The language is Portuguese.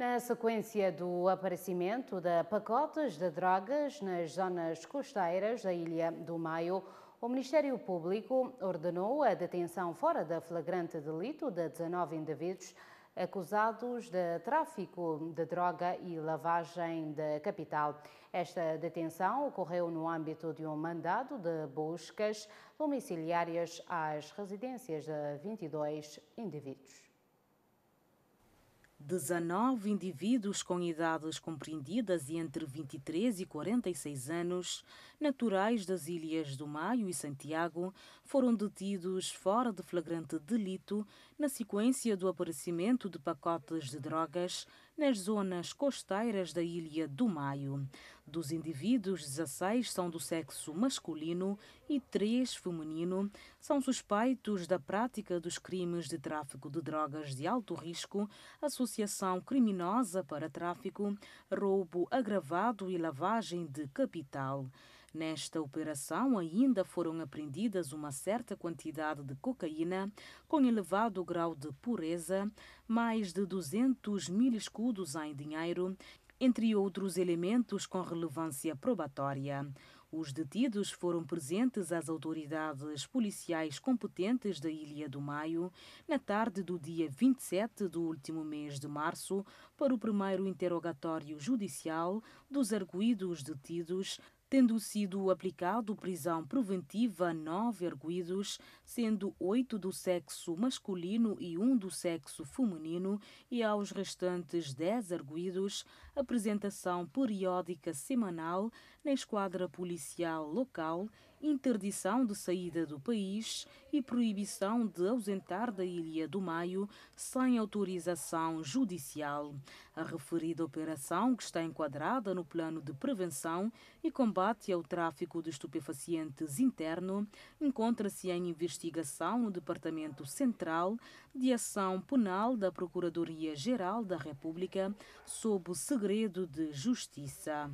Na sequência do aparecimento de pacotes de drogas nas zonas costeiras da Ilha do Maio, o Ministério Público ordenou a detenção fora da flagrante delito de 19 indivíduos acusados de tráfico de droga e lavagem de capital. Esta detenção ocorreu no âmbito de um mandado de buscas domiciliárias às residências de 22 indivíduos. 19 indivíduos com idades compreendidas entre 23 e 46 anos, naturais das ilhas do Maio e Santiago, foram detidos fora de flagrante delito na sequência do aparecimento de pacotes de drogas nas zonas costeiras da ilha do Maio. Dos indivíduos, 16 são do sexo masculino e 3 feminino. São suspeitos da prática dos crimes de tráfico de drogas de alto risco, associação criminosa para tráfico, roubo agravado e lavagem de capital. Nesta operação ainda foram apreendidas uma certa quantidade de cocaína com elevado grau de pureza, mais de 200 mil escudos em dinheiro entre outros elementos com relevância probatória. Os detidos foram presentes às autoridades policiais competentes da Ilha do Maio na tarde do dia 27 do último mês de março para o primeiro interrogatório judicial dos arguídos detidos tendo sido aplicado prisão preventiva a nove arguídos, sendo oito do sexo masculino e um do sexo feminino, e aos restantes dez arguídos, apresentação periódica semanal na esquadra policial local, interdição de saída do país e proibição de ausentar da Ilha do Maio sem autorização judicial. A referida operação, que está enquadrada no plano de prevenção e combate combate ao tráfico de estupefacientes interno encontra-se em investigação no Departamento Central de Ação Penal da Procuradoria-Geral da República, sob o segredo de Justiça.